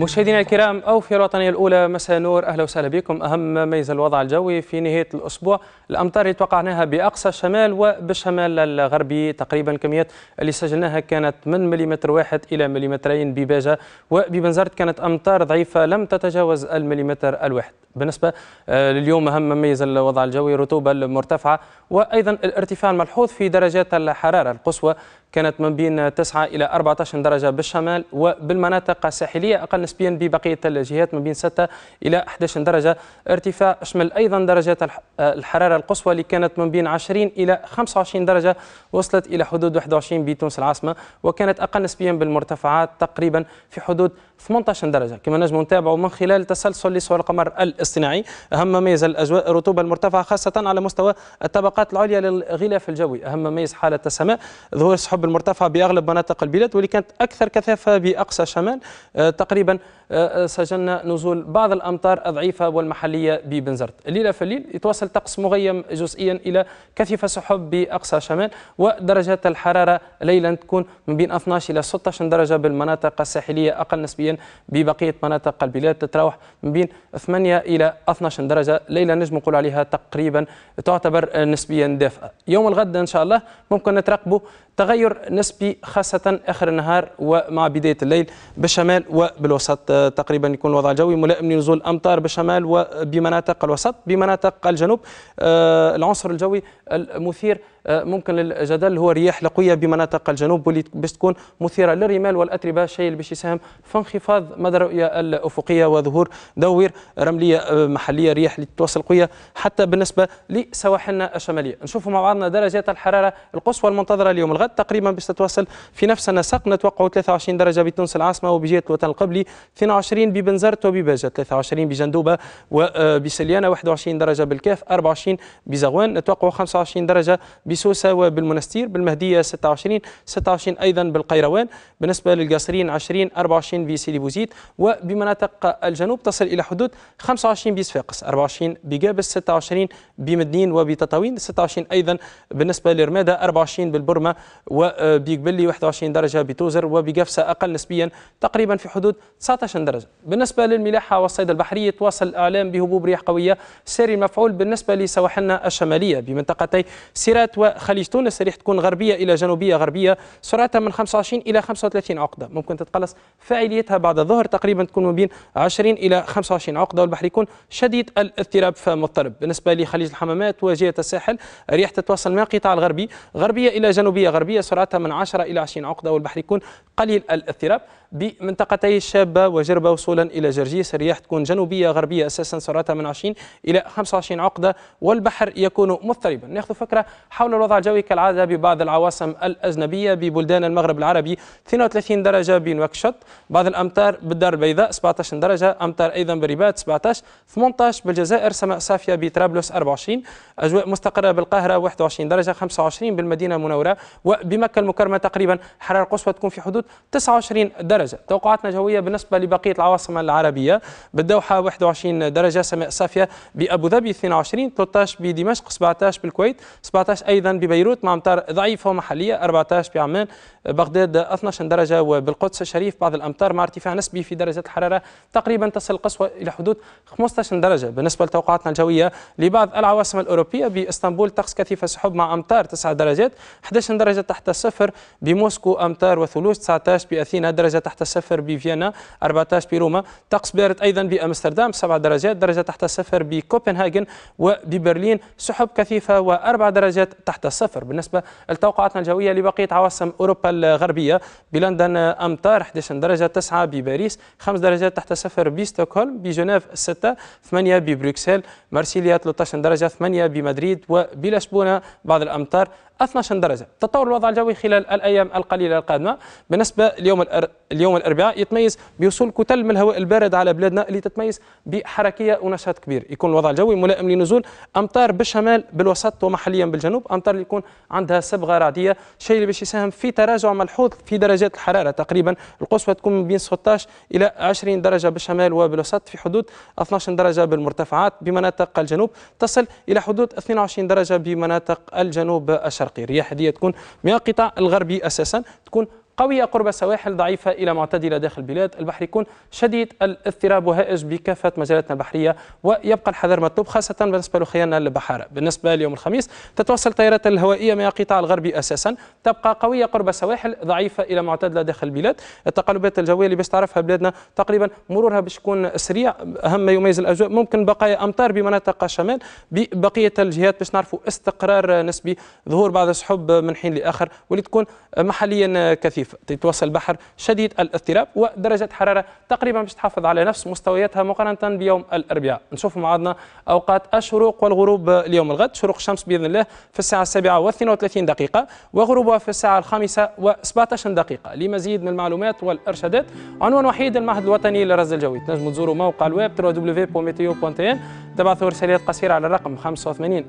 مشاهدينا الكرام او في الوطنية الأولى مساء نور أهلا وسهلا بكم أهم ميزة الوضع الجوي في نهاية الأسبوع الأمطار اللي توقعناها بأقصى الشمال وبالشمال الغربي تقريبا الكميات اللي سجلناها كانت من مليمتر واحد إلى مليمترين بباجة وببنزرت كانت أمطار ضعيفة لم تتجاوز المليمتر الواحد بالنسبة آه، لليوم أهم مميز الوضع الجوي الرطوبة المرتفعة وأيضا الارتفاع الملحوظ في درجات الحرارة القصوى كانت من بين 9 إلى 14 درجة بالشمال وبالمناطق الساحلية أقل نسبيا ببقية الجهات من بين 6 إلى 11 درجة ارتفاع شمل أيضا درجات الحرارة القصوى اللي كانت من بين 20 إلى 25 درجة وصلت إلى حدود 21 بتونس العاصمة وكانت أقل نسبيا بالمرتفعات تقريبا في حدود 18 درجة كما نجم نتابعوا من خلال تسلسل لصور القمر الاصطناعي أهم ميز الأجواء الرطوبة المرتفعة خاصة على مستوى الطبقات العليا للغلاف الجوي أهم ميز حالة السماء ظهور السحب المرتفعة بأغلب مناطق البلاد واللي كانت أكثر كثافة بأقصى شمال آه، تقريبا آه، آه، سجلنا نزول بعض الأمطار الضعيفة والمحلية ببنزرت الليلة في الليل يتواصل طقس مغيم جزئيا إلى كثيفة سحب بأقصى شمال ودرجات الحرارة ليلا تكون من بين 12 إلى 16 درجة بالمناطق الساحلية أقل نسبيا ببقيه مناطق البلاد تتراوح من بين 8 الى 12 درجه ليله نجم نقول عليها تقريبا تعتبر نسبيا دافئه يوم الغد ان شاء الله ممكن نترقبوا تغير نسبي خاصة آخر النهار ومع بداية الليل بالشمال وبالوسط تقريبا يكون الوضع الجوي ملائم لنزول الأمطار بالشمال وبمناطق الوسط بمناطق الجنوب آه، العنصر الجوي المثير آه، ممكن للجدل هو رياح لقويه بمناطق الجنوب واللي باش تكون مثيره للرمال والاتربه شيء اللي باش يساهم في انخفاض مدى الرؤيه الافقيه وظهور دوير رمليه آه، محليه رياح اللي تتوصل قويه حتى بالنسبه لسواحلنا الشماليه نشوفوا مع بعضنا درجات الحراره القصوى المنتظره اليوم الغد تقريبا باش تتوصل في نفس النسق نتوقع 23 درجه بتونس العاصمه وبجهه الوطن القبلي 22 ببنزرت وبباجه 23 بجندوبه وبسليانه آه، 21 درجه بالكاف 24 بزغوان نتوقع 25 درجه بسوسه وبالمنستير بالمهديه 26 26 ايضا بالقيروان بالنسبه للقاصرين 20 24 سيدي بوزيد وبمناطق الجنوب تصل الى حدود 25 بصفاقس 24 بقابس 26 بمدنين وبتطاوين 26 ايضا بالنسبه لرماده 24 بالبرمه وبقبلي 21 درجه بتوزر وبقفصه اقل نسبيا تقريبا في حدود 19 درجه بالنسبه للملاحه والصيد البحري يتواصل الاعلام بهبوب رياح قويه ساري المفعول بالنسبه لسواحلنا الشماليه بمنطقتي سيرات سواء خليج تونس ريح تكون غربيه الى جنوبيه غربيه سرعتها من 25 الى 35 عقده ممكن تتقلص فاعليتها بعد الظهر تقريبا تكون ما بين 20 الى 25 عقده والبحر يكون شديد الاضطراب فمضطرب بالنسبه لخليج الحمامات وجهه الساحل ريح تتواصل مع القطاع الغربي غربيه الى جنوبيه غربيه سرعتها من 10 الى 20 عقده والبحر يكون قليل الاضطراب بمنطقتي الشابة وجربة وصولا إلى جرجيس الرياح تكون جنوبية غربية أساسا سرعتها من 20 إلى 25 عقدة والبحر يكون مضطربا ناخذ فكرة حول الوضع الجوي كالعادة ببعض العواصم الأجنبية ببلدان المغرب العربي 32 درجة بنواكشوط بعض الأمطار بالدار البيضاء 17 درجة أمطار أيضا بالرباط 17 18 بالجزائر سماء صافية بطرابلس 24 أجواء مستقرة بالقاهرة 21 درجة 25 بالمدينة المنورة وبمكة المكرمة تقريبا حرارة قصوى تكون في حدود 29 درجة درجة توقعاتنا جوية بالنسبة لبقية العواصم العربية بالدوحة 21 درجة سماء صافية بأبو ظبي 22 13 بدمشق 17 بالكويت 17 أيضا ببيروت مع أمطار ضعيفة ومحلية 14 بعمان بغداد 12 درجة وبالقدس الشريف بعض الأمطار مع ارتفاع نسبي في درجة الحرارة تقريبا تصل القصوى إلى حدود 15 درجة بالنسبة لتوقعاتنا الجوية لبعض العواصم الأوروبية بإسطنبول طقس كثيف سحب مع أمطار 9 درجات 11 درجة تحت الصفر بموسكو أمطار وثلوج 19 بأثينا درجة تحت الصفر بفيينا 14 بروما طقس بارد أيضا بأمستردام 7 درجات درجة تحت الصفر بكوبنهاجن وببرلين سحب كثيفة و4 درجات تحت الصفر بالنسبة لتوقعاتنا الجوية لبقية عواصم أوروبا الغربية بلندن أمطار 11 درجة 9 بباريس 5 درجات تحت الصفر بستوكهولم بجنيف 6 8 ببروكسل مارسيليا 13 درجة 8 بمدريد وبلشبونة بعض الأمطار 12 درجة تطور الوضع الجوي خلال الأيام القليلة القادمة بالنسبة اليوم اليوم الأربعاء يتميز بوصول كتل من الهواء البارد على بلادنا اللي تتميز بحركية ونشاط كبير يكون الوضع الجوي ملائم لنزول أمطار بالشمال بالوسط ومحليا بالجنوب أمطار اللي يكون عندها صبغة رعدية شيء اللي باش يساهم في تراجع ملحوظ في درجات الحرارة تقريبا القصوى تكون من بين 16 إلى 20 درجة بالشمال وبالوسط في حدود 12 درجة بالمرتفعات بمناطق الجنوب تصل إلى حدود 22 درجة بمناطق الجنوب الشرقي الشرقي الرياح هذه تكون من القطاع الغربي اساسا تكون قوية قرب السواحل ضعيفة إلى معتدلة داخل البلاد البحر يكون شديد الاضطراب وهائج بكافة مجالاتنا البحرية ويبقى الحذر مطلوب خاصة بالنسبة لخياننا البحارة بالنسبة ليوم الخميس تتوصل طائرات الهوائية من القطاع الغربي أساسا تبقى قوية قرب السواحل ضعيفة إلى معتدلة داخل البلاد التقلبات الجوية اللي باش تعرفها بلادنا تقريبا مرورها باش يكون سريع أهم ما يميز الأجواء ممكن بقايا أمطار بمناطق الشمال ببقية الجهات باش نعرفوا استقرار نسبي ظهور بعض السحب من حين لآخر واللي تكون محليا كثيفة تتواصل بحر البحر شديد الاضطراب ودرجة حرارة تقريبا باش تحافظ على نفس مستوياتها مقارنة بيوم الأربعاء نشوف معنا أوقات الشروق والغروب اليوم الغد شروق الشمس بإذن الله في الساعة السابعة و32 دقيقة وغروبها في الساعة الخامسة و17 دقيقة لمزيد من المعلومات والإرشادات عنوان وحيد المعهد الوطني للرصد الجوي تنجموا تزوروا موقع الويب www.meteo.in تبعثوا رسالات قصيرة على الرقم 85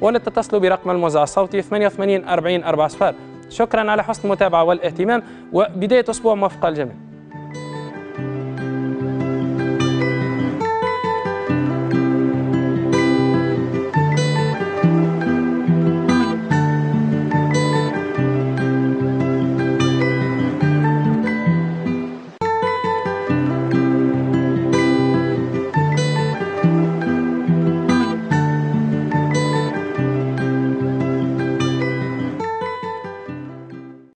ولا تتصلوا برقم الموزع الصوتي 88 40 40 شكرا على حسن المتابعة والاهتمام وبداية أسبوع موفقة للجميع